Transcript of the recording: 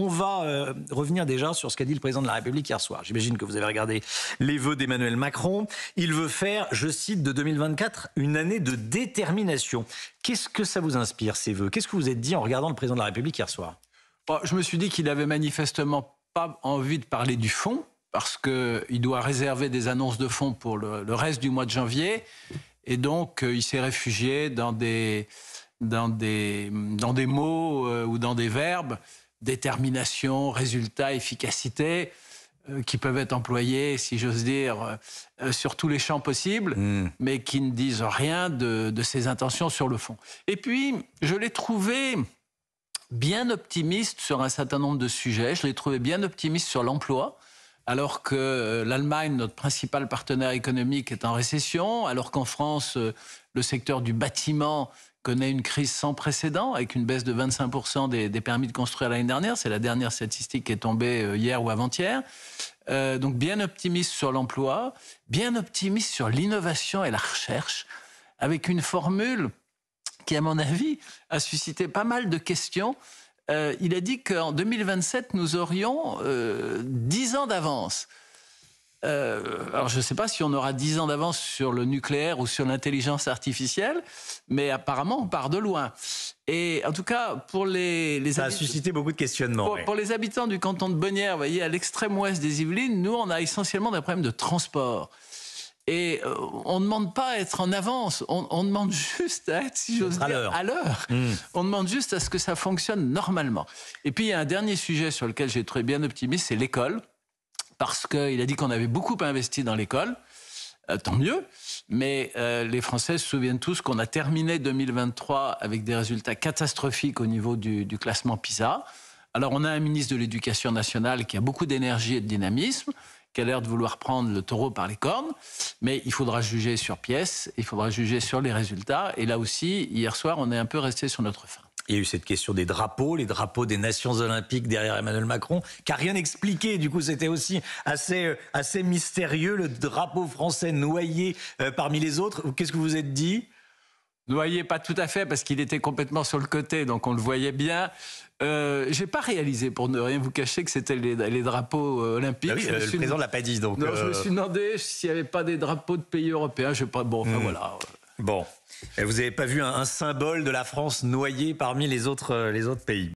On va euh, revenir déjà sur ce qu'a dit le président de la République hier soir. J'imagine que vous avez regardé les vœux d'Emmanuel Macron. Il veut faire, je cite, de 2024 une année de détermination. Qu'est-ce que ça vous inspire, ces vœux Qu'est-ce que vous êtes dit en regardant le président de la République hier soir Je me suis dit qu'il avait manifestement pas envie de parler du fond, parce qu'il doit réserver des annonces de fond pour le, reste du mois de janvier. Et donc, euh, il s'est réfugié dans des, mots euh, ou dans des verbes détermination, résultat, efficacité euh, qui peuvent être employés, si j'ose dire, euh, euh, sur tous les champs possibles, hmm. mais qui ne disent rien de, de, ses intentions sur le fond. Et puis, je l'ai trouvé bien optimiste sur un certain nombre de sujets, je l'ai trouvé bien optimiste sur l'emploi, alors que euh, l'Allemagne, notre principal partenaire économique, est en récession, alors qu'en France, euh, le secteur du bâtiment connaît une crise sans précédent, avec une baisse de 25% des, permis de construire l'année dernière. C'est la dernière statistique qui est tombée euh, hier ou avant-hier. donc bien optimiste sur l'emploi, bien optimiste sur l'innovation et la recherche, avec une formule qui, à mon avis, a suscité pas mal de questions euh, il a dit qu'en 2027, nous aurions 10 euh, ans d'avance. Euh, alors, je ne sais pas si on aura 10 ans d'avance sur le nucléaire ou sur l'intelligence artificielle, mais apparemment, on part de loin. Et en tout cas, pour les. a suscité beaucoup de questionnements. Pour, les habitants du canton de Bonnières, vous voyez, à l'extrême ouest des Yvelines, nous, on a essentiellement des problèmes de transport. Et euh, on ne demande pas à être en avance, on, demande juste à être, si j'ose à l'heure. Hmm. On demande juste à ce que ça fonctionne normalement. Et puis il y a un dernier sujet sur lequel j'ai trouvé bien optimiste, c'est l'école. Parce qu'il a dit qu'on avait beaucoup investi dans l'école. Euh, tant mieux. Mais euh, les Français se souviennent tous qu'on a terminé 2023 avec des résultats catastrophiques au niveau du classement PISA. Alors on a un ministre de l'Éducation nationale qui a beaucoup d'énergie et de dynamisme, qui a l'air de vouloir prendre le taureau par les cornes. Mais il faudra juger sur pièces, il faudra juger sur les résultats. Et là aussi, hier soir, on est un peu resté sur notre fin. Il y a eu cette question des drapeaux, les drapeaux des nations olympiques derrière Emmanuel Macron, qui n'a rien expliqué. Du coup, c'était aussi assez, euh, assez mystérieux, le drapeau français noyé euh, parmi les autres. Qu'est-ce que vous vous êtes dit Noyé, pas tout à fait, parce qu'il était complètement sur le côté, donc on le voyait bien. Euh, j'ai pas réalisé, pour ne rien vous cacher, que c'était les, drapeaux euh, olympiques. Bah le ne l'a pas dit, donc. Non, je me euh, suis demandé s'il n'y avait pas des drapeaux de pays européens. Je Bon, enfin hmm. voilà. Bon. Et vous n'avez pas vu un, symbole de la France noyé parmi les autres pays.